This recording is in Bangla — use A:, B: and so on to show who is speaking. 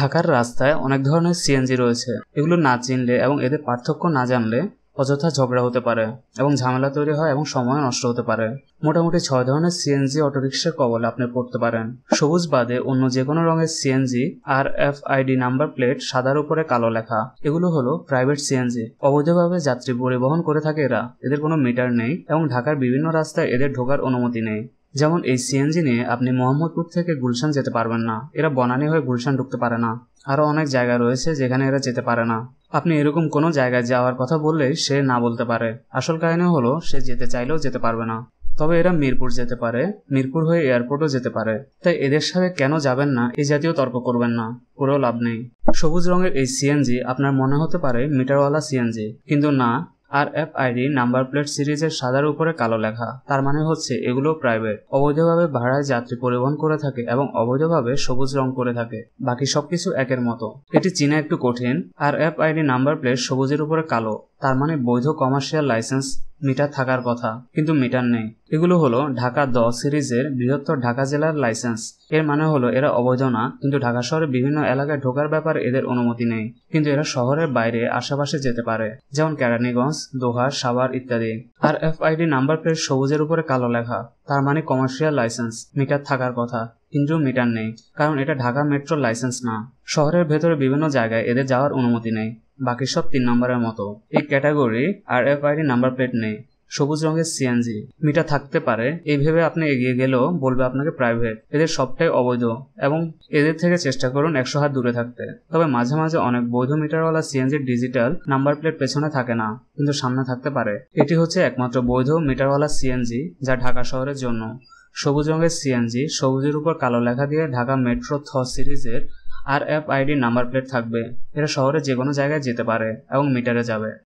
A: ঢাকার রাস্তায় অনেক ধরনের সিএনজি রয়েছে এগুলো না চিনলে এবং এদের পার্থক্য না জানলে অযথা ঝগড়া হতে পারে এবং ঝামেলা তৈরি হয় এবং সময় নষ্ট হতে পারে মোটামুটি ছয় ধরনের সিএনজি অটোরিক্সার কবলে আপনি পড়তে পারেন সবুজ বাদে অন্য যে কোনো রঙের CNG R F ID number plate সাদার উপরে কালো লেখা এগুলো হলো প্রাইভেট সিএনজি অবৈধভাবে যাত্রী পরিবহন করে থাকে এরা এদের কোনো মিটার নেই এবং ঢাকার বিভিন্ন রাস্তায় এদের ঢোকার অনুমতি নেই যেমন এই সিএনজি নিয়ে আপনি মোহাম্মদপুর থেকে গুলশান যেতে পারবেন না এরা বনানী হয়ে গুলশান ঢুকতে পারে না আরও অনেক জায়গা রয়েছে যেখানে এরা যেতে পারে না আপনি এরকম কোনো জায়গায় যাওয়ার কথা বললেই সে না বলতে পারে আসল কাহিনী হলো সে যেতে চাইলেও যেতে পারবে না তবে এরা মিরপুর যেতে পারে মিরপুর হয়ে এয়ারপোর্টও যেতে পারে তাই এদের সাথে কেন যাবেন না এই জাতীয় তর্ক করবেন না করেও লাভ নেই সবুজ রঙের এই সিএনজি আপনার মনে হতে পারে মিটারওয়ালা সিএনজি কিন্তু না R F ID number plate সিরিজের সাদার উপরে কালো লেখা তার মানে হচ্ছে এগুলো প্রাইভেট অবৈধভাবে ভাড়ায় যাত্রী পরিবহন করে থাকে এবং অবৈধভাবে সবুজ রং করে থাকে বাকি সবকিছু একের মতো এটি চীনা একটু কঠিন R F ID number plate সবুজের উপরে কালো তার মানে বৈধ কমার্শিয়াল লাইসেন্স মিটার থাকার কথা কিন্তু মিটার নেই এগুলো হলো ঢাকা দ সিরিজের বৃহত্তর ঢাকা জেলার লাইসেন্স এর মানে হলো এরা অবৈধ না কিন্তু ঢাকা শহরের বিভিন্ন এলাকায় ঢোকার ব্যাপারে এদের অনুমতি নেই কিন্তু এরা শহরের বাইরে আশেপাশে যেতে পারে যেমন কেরানীগঞ্জ দোহার সাভার ইত্যাদি আর এফআইডি নাম্বার প্লেট সবুজের উপরে কালো লেখা তার মানে কমার্শিয়াল লাইসেন্স মিটার থাকার কথা কিন্তু মিটার নেই কারণ এটা ঢাকা মেট্রোর লাইসেন্স না শহরের ভেতরে বিভিন্ন জায়গায় এদের যাওয়ার অনুমতি নেই বাকি সব তিন নম্বরের মতো এই category R F ID number plate নেই সবুজ রঙের সিএনজি মিটার থাকতে পারে এই ভেবে আপনি এগিয়ে গেলেও বলবে আপনাকে প্রাইভেট এদের সবটাই অবৈধ এবং এদের থেকে চেষ্টা করুন একশো হাত দূরে থাকতে তবে মাঝে মাঝে অনেক বৈধ মিটারওয়ালা সিএনজির ডিজিটাল নাম্বার প্লেট পেছনে থাকে না কিন্তু সামনে থাকতে পারে এটি হচ্ছে একমাত্র বৈধ মিটারওয়ালা সিএনজি যা ঢাকা শহরের জন্য সবুজ রঙের সিএনজি সবুজের উপর কালো লেখা দিয়ে ঢাকা মেট্রো থ সিরিজের R F ID number plate থাকবে এরা শহরে যে কোনো জায়গায় যেতে পারে এবং মিটারে যাবে